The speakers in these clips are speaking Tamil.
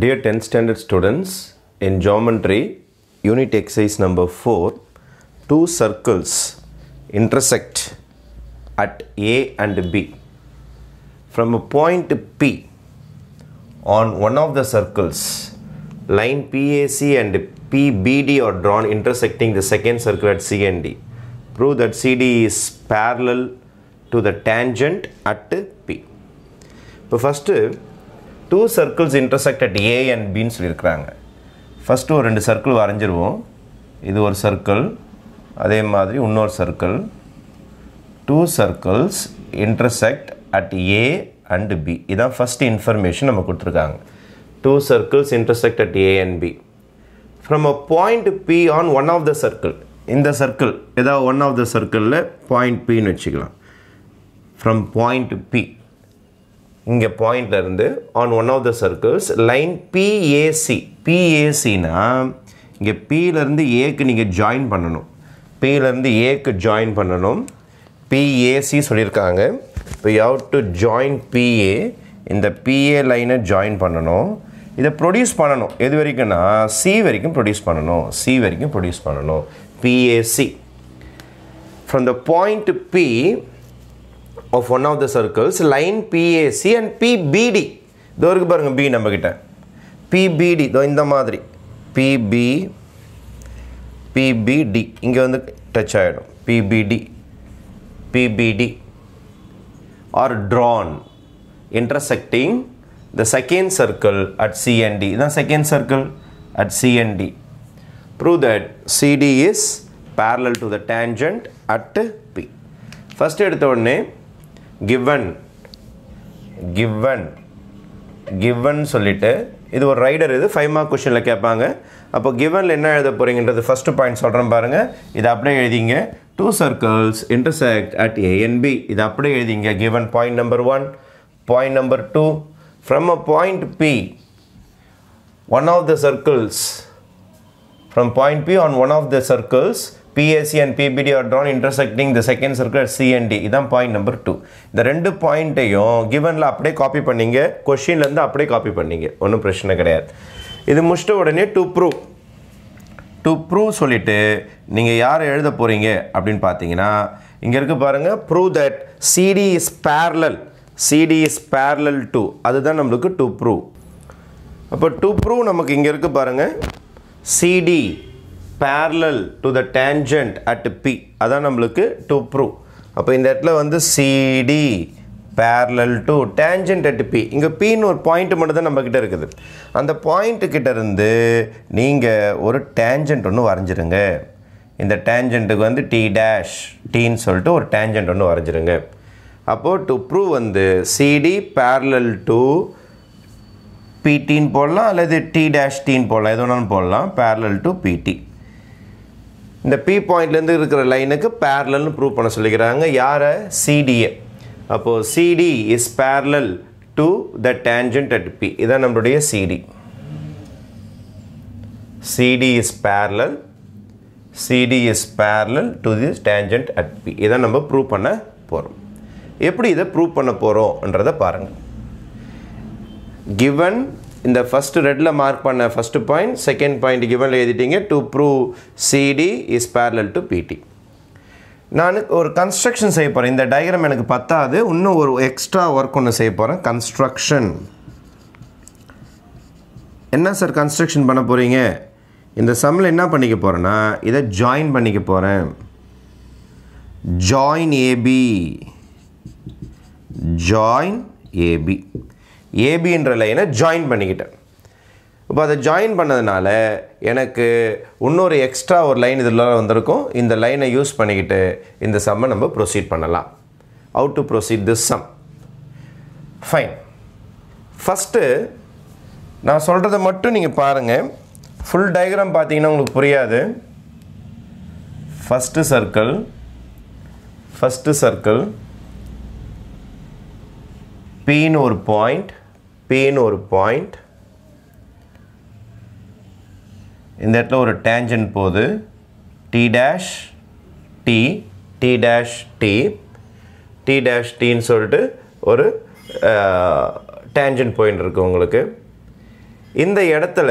Dear 10th standard students, in geometry, unit exercise number 4, two circles intersect at A and B. From a point P on one of the circles, line PAC and PBD are drawn intersecting the second circle at C and D. Prove that CD is parallel to the tangent at P. But first, two circles intersect at A and பின்னு சொல்லியிருக்கிறாங்க ஃபஸ்ட்டு ஒரு ரெண்டு சர்க்கிள் வரைஞ்சிருவோம் இது ஒரு சர்க்கிள் அதே மாதிரி இன்னொரு circle two circles intersect at A and B இதான் ஃபஸ்ட் இன்ஃபர்மேஷன் நம்ம கொடுத்துருக்காங்க two circles intersect at A and B from a point P on one of the circle இந்த சர்க்கிள் ஏதாவது ஒன் ஆஃப் த சர்க்கிளில் பாயிண்ட் பின்னு வச்சுக்கலாம் ஃப்ரம் பாயிண்ட் பி இங்கே பாயிண்ட்லேருந்து on one of the circles line PAC பிஏசினா இங்கே பிலேருந்து ஏக்கு நீங்கள் ஜாயின் பண்ணணும் பிலேருந்து ஏக்கு ஜாயின் பண்ணணும் பிஏசி சொல்லியிருக்காங்க இப்போ யூ டு ஜாயின் பிஏ இந்த பிஏ லைனை ஜாயின் பண்ணணும் இதை ப்ரொடியூஸ் பண்ணணும் எது வரைக்கும்னா சி வரைக்கும் ப்ரொடியூஸ் பண்ணணும் சி வரைக்கும் ப்ரொடியூஸ் பண்ணணும் PAC from the point P of one of the circles line PAC and PBD இதோ இருக்குது பாருங்கள் பி நம்மக்கிட்ட பிபிடி இதோ இந்த மாதிரி பிபி பிபிடி இங்கே வந்து டச் ஆகிடும் PBD PBD are drawn intersecting the second circle at C and D இதான் second circle at C and D prove that CD is parallel to the tangent at P. First எடுத்த உடனே கிவன் கிவன் given சொல்லிட்டு இது ஒரு ரைடர் இது ஃபைவ் மார்க் கொஷனில் கேட்பாங்க அப்போ கிவனில் என்ன எழுத போகிறீங்கன்றது ஃபஸ்ட்டு பாயிண்ட் சொல்கிறேன் பாருங்கள் இதை அப்படியே எழுதிங்க two circles intersect at A and B இது அப்படியே எழுதிங்க given point number one point number two from a point P one of the circles from point P on one of the circles PAC and PBD are drawn intersecting the second circle C and D இதான் பாயிண்ட் நம்பர் டூ இந்த ரெண்டு பாயிண்ட்டையும் கிவனில் அப்படியே காப்பி பண்ணிங்க கொஷின்லேருந்து அப்படியே காப்பி பண்ணிங்க ஒன்றும் பிரச்சனை கிடையாது இது முடிச்சிட்ட உடனே டு ப்ரூவ் டு ப்ரூவ் சொல்லிவிட்டு நீங்கள் யார் எழுத போகிறீங்க அப்படின்னு பார்த்தீங்கன்னா இங்கே இருக்க பாருங்கள் prove that CD is parallel CD is parallel to அதுதான் நம்மளுக்கு டு ப்ரூவ் அப்போ டு ப்ரூவ் நமக்கு இங்கே இருக்குது பாருங்கள் CD parallel to the tangent at P அதான் நம்மளுக்கு to prove அப்போ இந்த இடத்துல வந்து CD parallel to tangent at P இங்கே Pன்னு ஒரு point மட்டும் நம்மக்கிட்ட இருக்குது அந்த பாயிண்ட்டு கிட்டருந்து நீங்க நீங்கள் ஒரு tangent ஒன்று வரஞ்சிருங்க. இந்த டேஞ்சண்ட்டுக்கு வந்து டி டேஷ் டீன்னு சொல்லிட்டு ஒரு tangent ஒன்று வரைஞ்சிருங்க அப்போது to prove வந்து சிடி பேரலல் டு பிடின்னு போடலாம் அல்லது டி டேஷ் டீன்னு போடலாம் எது போல்லாம் போடலாம் to டு பிடி இந்த பி பாயிண்ட்லேருந்து இருக்கிற லைனுக்கு பேரலல்னு ப்ரூவ் பண்ண சொல்லிக்கிறாங்க யாரை சிடிஏ அப்போது CD is parallel to the tangent at P இதான் நம்மளுடைய CD CD is parallel CD is parallel to the tangent at P இதை நம்ம ப்ரூவ் பண்ண போகிறோம் எப்படி இதை ப்ரூவ் பண்ண போகிறோம்ன்றதை பாருங்கள் கிவன் இந்த ஃபஸ்ட்டு ரெட்டில் மார்க் பண்ண ஃபஸ்ட்டு பாயிண்ட் செகண்ட் பாயிண்ட் கிவனில் எழுதிட்டீங்க to prove CD is parallel to PT நான் ஒரு கன்ஸ்ட்ரக்ஷன் செய்ய போகிறேன் இந்த டயக்ராம் எனக்கு பத்தாது இன்னும் ஒரு எக்ஸ்ட்ரா ஒர்க் ஒன்று செய்ய போகிறேன் கன்ஸ்ட்ரக்ஷன் என்ன சார் கன்ஸ்ட்ரக்ஷன் பண்ண போகிறீங்க இந்த சம்மில் என்ன பண்ணிக்க போகிறேன்னா இதை ஜாயின் பண்ணிக்க போகிறேன் ஜாயின் ஏபி ஜாயின் ஏபி ஏபின்ற லைனை ஜாயின் பண்ணிக்கிட்டேன் இப்போ அதை ஜாயின் பண்ணதுனால எனக்கு இன்னொரு எக்ஸ்ட்ரா ஒரு லைன் இதில் வந்திருக்கும் இந்த லைனை யூஸ் பண்ணிக்கிட்டு இந்த சம்மை நம்ம ப்ரொசீட் பண்ணலாம் how to proceed this sum fine first நான் சொல்கிறத மட்டும் நீங்கள் பாருங்கள் ஃபுல் டயக்ராம் பார்த்தீங்கன்னா உங்களுக்கு புரியாது ஃபஸ்ட்டு சர்க்கிள் ஃபஸ்ட்டு சர்க்கிள் பின்னு ஒரு பாயிண்ட் பின்னு ஒரு பாயிண்ட் இந்த இடத்துல ஒரு டேஞ்சன் போகுது T dash T T dash T T dash டின்னு சொல்லிட்டு ஒரு டேஞ்சன் பாயிண்ட் இருக்குது உங்களுக்கு இந்த இடத்துல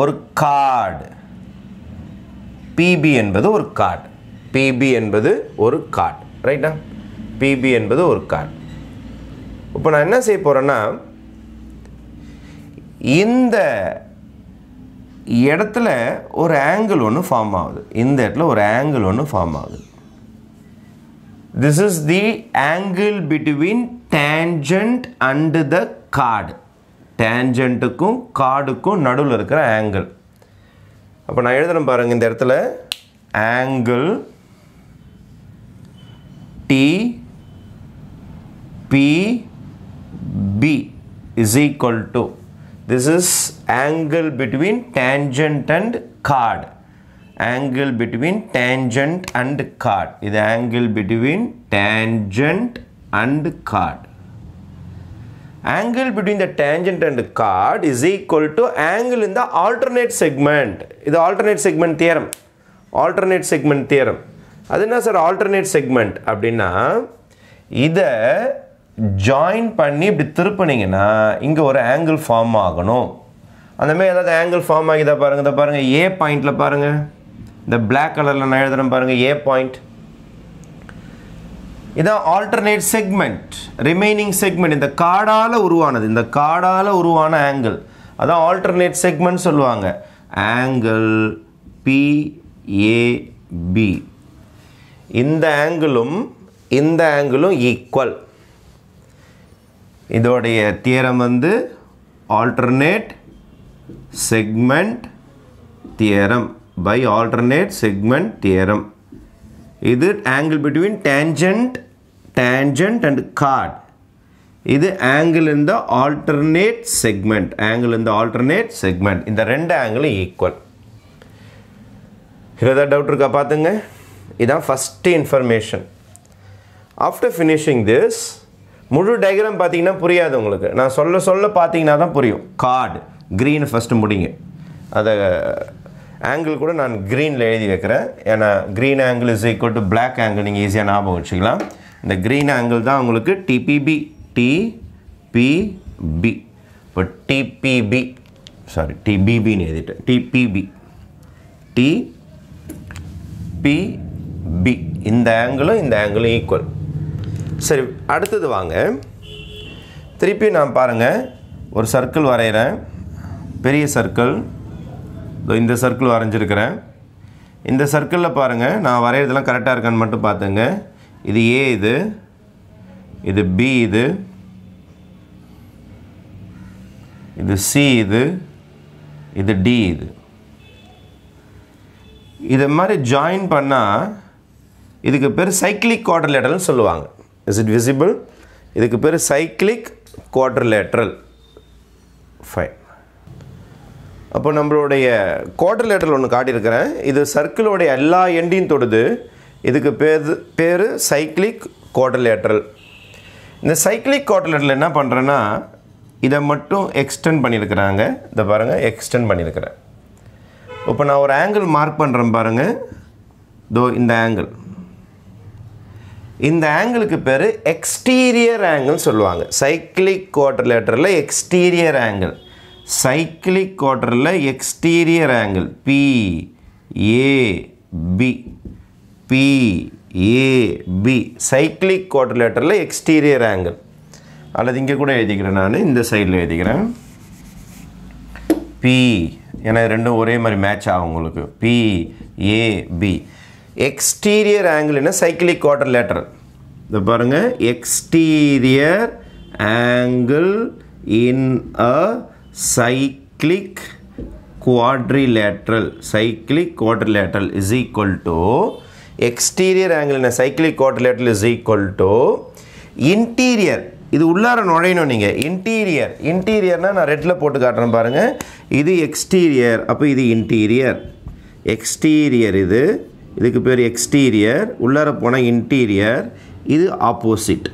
ஒரு கார்டு பிபி என்பது ஒரு கார்டு பிபி என்பது ஒரு கார்டு ரைட்டா பிபி என்பது ஒரு கார்டு இப்போ நான் என்ன செய்ய போகிறேன்னா இந்த இடத்துல ஒரு ஆங்கிள் ஒன்று ஃபார்ம் ஆகுது இந்த இடத்துல ஒரு ஆங்கிள் ஒன்று ஃபார்ம் ஆகுது this is the angle between tangent and the chord டேஞ்சண்ட்டுக்கும் கார்டுக்கும் நடுவில் இருக்கிற ஆங்கிள் அப்போ நான் எழுதுகிறேன் பாருங்கள் இந்த இடத்துல angle T P B is equal to this is angle between tangent and chord angle between tangent and chord இது angle between tangent and chord angle between the tangent and chord is equal to angle in the alternate segment இது alternate segment theorem alternate segment theorem அது என்ன சார் alternate segment அப்படின்னா இதை ஜாயின் பண்ணி இப்படி திருப்பினீங்கன்னா இங்கே ஒரு ஆங்கிள் ஃபார்ம் ஆகணும் அந்தமாரி ஏதாவது ஆங்கிள் ஃபார்ம் ஆகிதா பாருங்கள் இதை பாருங்கள் ஏ பாயிண்டில் பாருங்கள் இந்த பிளாக் கலரில் நான் எழுதுகிறேன் பாருங்கள் ஏ பாயிண்ட் இதான் ஆல்டர்னேட் செக்மெண்ட் ரிமைனிங் செக்மெண்ட் இந்த காடால் உருவானது இந்த காடால் உருவான ஆங்கிள் அதான் ஆல்டர்னேட் செக்மெண்ட் சொல்லுவாங்க ஆங்கிள் பிஏபி இந்த ஆங்கிளும் இந்த ஆங்கிளும் ஈக்குவல் இதோடைய தியரம் வந்து alternate segment theorem by alternate segment theorem இது angle between tangent tangent and chord இது angle in the alternate segment angle இந்த ஆல்டர்னேட் செக்மெண்ட் இந்த ரெண்டு ஆங்கிளும் ஈக்குவல் ஏதாவது டவுட் இருக்கா பார்த்துங்க இதுதான் first information after finishing this முழு டயக்ராம் பார்த்தீங்கன்னா புரியாது உங்களுக்கு நான் சொல்ல சொல்ல பார்த்தீங்கன்னா தான் புரியும் கார்டு க்ரீன் ஃபஸ்ட்டு முடிங்க அதை ஆங்கிள் கூட நான் க்ரீனில் எழுதி வைக்கிறேன் ஏன்னா green angle is equal to black angle நீங்கள் ஈஸியாக ஞாபகம் வச்சுக்கலாம் இந்த க்ரீன் ஆங்கிள் தான் உங்களுக்கு டிபிபி டிபிபி இப்போ டிபிபி சாரி டிபிபின்னு எழுதிட்டு டிபிபி டிபிபி இந்த ஆங்கிளும் இந்த ஆங்கிளும் ஈக்குவல் சரி அடுத்தது வாங்க திருப்பி நான் பாருங்கள் ஒரு சர்க்கிள் வரைகிறேன் பெரிய சர்க்கிள் இந்த சர்க்கிள் வரைஞ்சிருக்கிறேன் இந்த சர்க்கிளில் பாருங்கள் நான் வரைகிறதெல்லாம் கரெக்டாக இருக்கான்னு மட்டும் பார்த்துங்க இது ஏ இது இது பி இது இது சி இது இது டி இது இதை மாதிரி ஜாயின் பண்ணால் இதுக்கு பேர் சைக்கிளிக் குவாட்ரிலேட்டர்னு சொல்லுவாங்க இஸ் இட் விசிபிள் இதுக்கு பேர் சைக்ளிக் குவார்டர்லேட்ரல் ஃபைன் அப்போ நம்மளுடைய லேட்டரில் ஒன்று காட்டியிருக்கிறேன் இது சர்க்கிளோடைய எல்லா எண்டையும் தொடுது இதுக்கு பேர் பேர் சைக்ளிக் லேட்ரல் இந்த சைக்ளிக் லேட்டரில் என்ன பண்ணுறேன்னா இதை மட்டும் எக்ஸ்டெண்ட் பண்ணியிருக்கிறாங்க இதை பாருங்கள் எக்ஸ்டெண்ட் பண்ணியிருக்கிறேன் இப்போ நான் ஒரு ஆங்கிள் மார்க் பண்ணுறேன் பாருங்கள் தோ இந்த ஆங்கிள் இந்த ஆங்கிளுக்கு பேர் எக்ஸ்டீரியர் ஆங்கிள் சொல்லுவாங்க சைக்கிளிக் குவாட்ரலேட்டரில் எக்ஸ்டீரியர் ஆங்கிள் சைக்கிளிக் குவார்டரில் exterior angle P A B P A B cyclic குவாட்ரலேட்டரில் எக்ஸ்டீரியர் ஆங்கிள் அல்லது இங்கே கூட எழுதிக்கிறேன் நான் இந்த சைடில் எழுதிக்கிறேன் பி ஏன்னா ரெண்டும் ஒரே மாதிரி மேட்ச் ஆகும் உங்களுக்கு பி ஏ பி எக்ஸ்டீரியர் ஆங்கிள்னா சைக்கிளிக் குவார்டர் லேட்டர் இதை பாருங்க exterior angle in a cyclic quadrilateral cyclic quadrilateral is equal to exterior angle என்ன cyclic quadrilateral is equal to interior இது உள்ளார நுழையணும் நீங்கள் இன்டீரியர் இன்டீரியர்னால் நான் ரெட்டில் போட்டு காட்டுறேன் பாருங்கள் இது எக்ஸ்டீரியர் அப்போ இது இன்டீரியர் எக்ஸ்டீரியர் இது இதுக்கு பேர் எக்ஸ்டீரியர் உள்ளார போனால் இன்டீரியர் இது opposite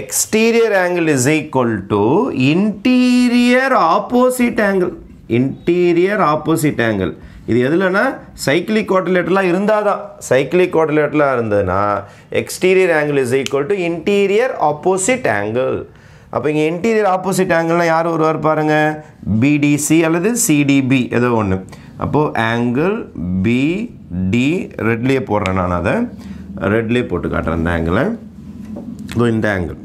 exterior angle is equal to interior opposite angle interior opposite angle இது எதுலனா சைக்கிளிக் கோட்டிலேட்டர்லாம் இருந்தால் தான் சைக்கிளிக் கோட்டிலேட்டர்லாம் இருந்ததுன்னா exterior angle is equal to interior opposite angle அப்போ இங்கே இன்டீரியர் ஆப்போசிட் ஆங்கிள்னால் யார் வருவார் பாருங்கள் பிடிசி அல்லது சிடிபி ஏதோ ஒன்று அப்போது ஆங்கிள் பி டி ரெட்லேயே போடுறேன் நான் அதை ரெட்லேயே போட்டு காட்டுறேன் இந்த ஆங்கிளை இதோ இந்த ஆங்கிள்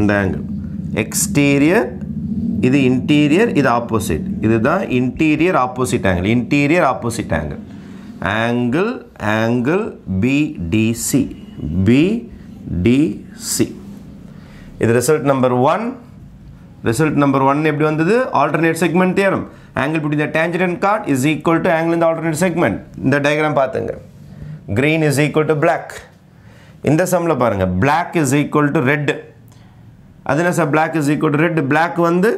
இந்த ஆங்கிள் எக்ஸ்டீரியர் இது இன்டீரியர் இது ஆப்போசிட் இதுதான் interior opposite angle interior opposite angle angle angle PTC PTC இது result number one result number one எப்படி வந்தது alternate segment theorem angle PT the tangent and காட் இஸ் ஈக்குவல் டு ஆங்கிள் இந்த ஆல்டர்னேட் செக்மெண்ட் இந்த டயக்ராம் பார்த்துங்க green is equal to black இந்த சம்மில் பாருங்கள் black is equal to red அது என்ன sir black is equal to red black வந்து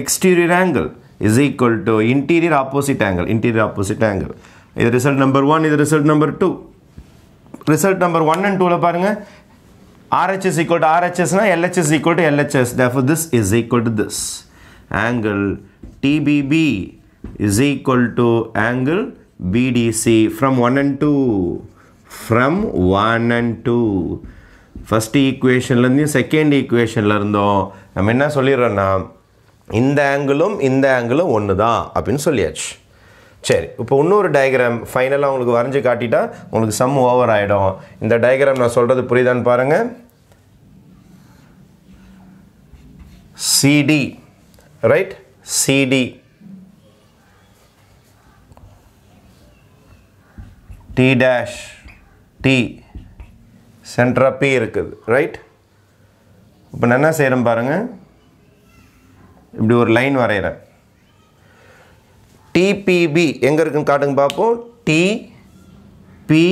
exterior angle is equal to interior opposite angle interior opposite angle இது ரிசல்ட் நம்பர் ஒன் இது result number two result number one and டூவில் பாருங்கள் RHS equal to RHS na LHS equal to LHS. Therefore, this is equal to this. Angle TBB is equal to angle BDC from 1 and 2. From 1 and 2. First equation லேருந்து second equationல இருந்தோம் நம்ம என்ன சொல்லிடுறோன்னா இந்த ஆங்கிளும் இந்த ஆங்கிளும் ஒன்று தான் அப்படின்னு சொல்லியாச்சு சரி இப்போ இன்னொரு டயக்ராம் ஃபைனலாக உங்களுக்கு வரைஞ்சி காட்டிட்டா உங்களுக்கு சம் ஓவர் ஆகிடும் இந்த டயக்ராம் நான் சொல்கிறது புரியுதான்னு பாருங்கள் CD right CD D dash D சென்டராக பி இருக்குது ரைட் இப்போ நான் என்ன செய்கிறேன் பாருங்கள் இப்படி ஒரு லைன் வரைகிறேன் டிபிபி எங்கே இருக்குன்னு காட்டுங்க பார்ப்போம் DPB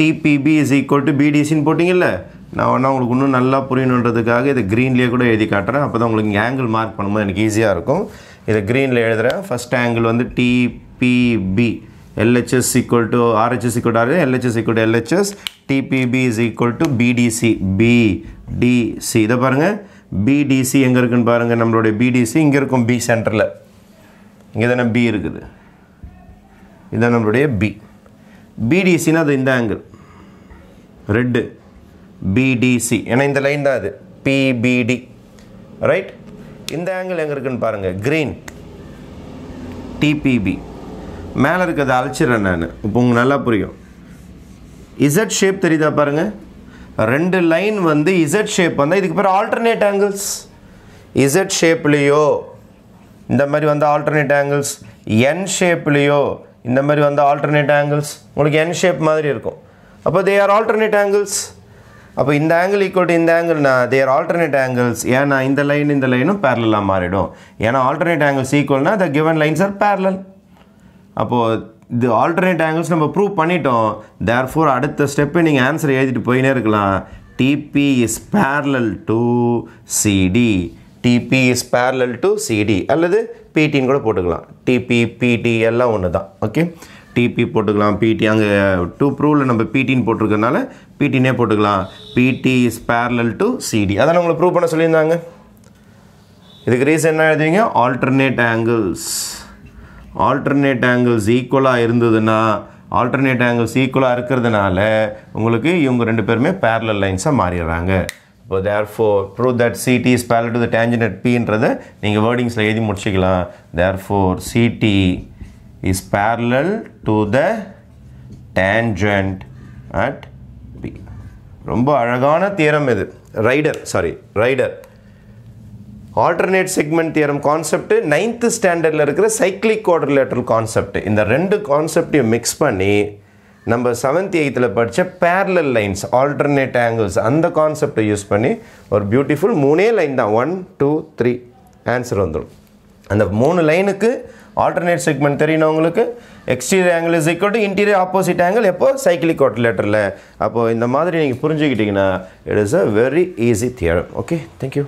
DPB is equal to பிடிசின்னு போட்டிங்கல்ல நான் ஒன்றா உங்களுக்கு இன்னும் நல்லா புரியணுன்றதுக்காக இதை க்ரீன்லேயே கூட எழுதி காட்டுறேன் அப்போ தான் உங்களுக்கு ஆங்கிள் மார்க் பண்ணும்போது எனக்கு ஈஸியாக இருக்கும் இதை க்ரீனில் எழுதுகிறேன் ஃபஸ்ட் ஆங்கிள் வந்து DPB LHS equal to RHS equal or LHS equal to LHS DPB is equal to PTC PTC இதை பாருங்கள் பிடிசி எங்கே இருக்குன்னு பாருங்கள் நம்மளுடைய பிடிசி இங்கே இருக்கும் பி சென்டரில் இங்கே தானே பி இருக்குது இதுதான் நம்மளுடைய பி பிடிசின்னா அது இந்த ஆங்கிள் ரெட்டு பிடிசி ஏன்னா இந்த லைன் தான் அது பிபிடி ரைட் இந்த ஆங்கிள் எங்கே இருக்குன்னு பாருங்கள் க்ரீன் டிபிபி மேலே இருக்கிறத அழைச்சிடுறேன் நான் இப்போ உங்களுக்கு நல்லா புரியும் இசட் ஷேப் தெரியுதா பாருங்கள் ரெண்டு லைன் வந்து இசட் ஷேப் வந்தால் இதுக்கு பேர் ஆல்டர்னேட் ஆங்கிள்ஸ் இசட் ஷேப்லேயோ இந்த மாதிரி வந்து ஆல்டர்னேட் ஆங்கிள்ஸ் என் ஷேப்லேயோ இந்த மாதிரி வந்து ஆல்டர்னேட் ஆங்கிள்ஸ் உங்களுக்கு என் ஷேப் மாதிரி இருக்கும் அப்போ தே ஆர் ஆல்டர்னேட் ஆங்கிள்ஸ் அப்போ இந்த ஆங்கிள் ஈக்குவல் டு இந்த ஆங்கிள்னா தேர் ஆல்டர்னேட் ஆங்கிள்ஸ் ஏன்னா இந்த லைன் இந்த லைனும் பேரலாக மாறிடும் ஏன்னா ஆல்டர்னேட் ஆங்கிள்ஸ் ஈக்குவல்னா the given lines are parallel அப்போது இது ஆல்டர்னேட் ஆங்கிள்ஸ் நம்ம ப்ரூவ் பண்ணிட்டோம் தேர் ஃபோர் அடுத்த ஸ்டெப்பு நீங்கள் ஆன்சர் எழுதிட்டு போயினே இருக்கலாம் DP is parallel to CD DP is parallel to CD அல்லது பிடின்னு கூட போட்டுக்கலாம் டிபி பிடி எல்லாம் ஒன்று தான் ஓகே டிபி போட்டுக்கலாம் பிடி அங்கே டூ ப்ரூவில் நம்ம பிடின்னு போட்டிருக்கனால பிடினே போட்டுக்கலாம் பிடி இஸ் பேரலல் டு சிடி அதான் உங்களை ப்ரூவ் பண்ண சொல்லியிருந்தாங்க இதுக்கு ரீசன் என்ன எழுதுவீங்க ஆல்டர்னேட் ஆங்கிள்ஸ் ஆல்டர்னேட் ஆங்கிள்ஸ் ஈக்குவலாக இருந்ததுன்னா ஆல்டர்னேட் ஆங்கிள்ஸ் ஈக்குவலாக இருக்கிறதுனால உங்களுக்கு இவங்க ரெண்டு பேருமே பேரலல் லைன்ஸாக மாறிடுறாங்க இப்போ therefore prove that CD is parallel to the tangent at பின்றதை நீங்கள் வேர்டிங்ஸில் எழுதி முடிச்சுக்கலாம் therefore CD is parallel to the tangent at P ரொம்ப அழகான தியரம் இது rider sorry rider alternate segment theorem concept ninth ஸ்டாண்டர்டில் இருக்கிற சைக்ளிக் குவாட்ரிலேட்டரல் கான்செப்ட் இந்த ரெண்டு கான்செப்டையும் மிக்ஸ் பண்ணி நம்ம செவன்த் எயித்தில் படித்த பேரலல் லைன்ஸ் ஆல்டர்னேட் ஆங்கிள்ஸ் அந்த கான்செப்டை யூஸ் பண்ணி ஒரு பியூட்டிஃபுல் மூணே லைன் தான் ஒன் டூ த்ரீ ஆன்சர் வந்துடும் அந்த மூணு லைனுக்கு ஆல்டர்னேட் செக்மெண்ட் தெரியணும் உங்களுக்கு exterior angle is equal to interior opposite angle எப்போ சைக்கிளிக் லெட்டரில் அப்போது இந்த மாதிரி நீங்கள் புரிஞ்சுக்கிட்டிங்கன்னா it is a very easy theorem okay thank you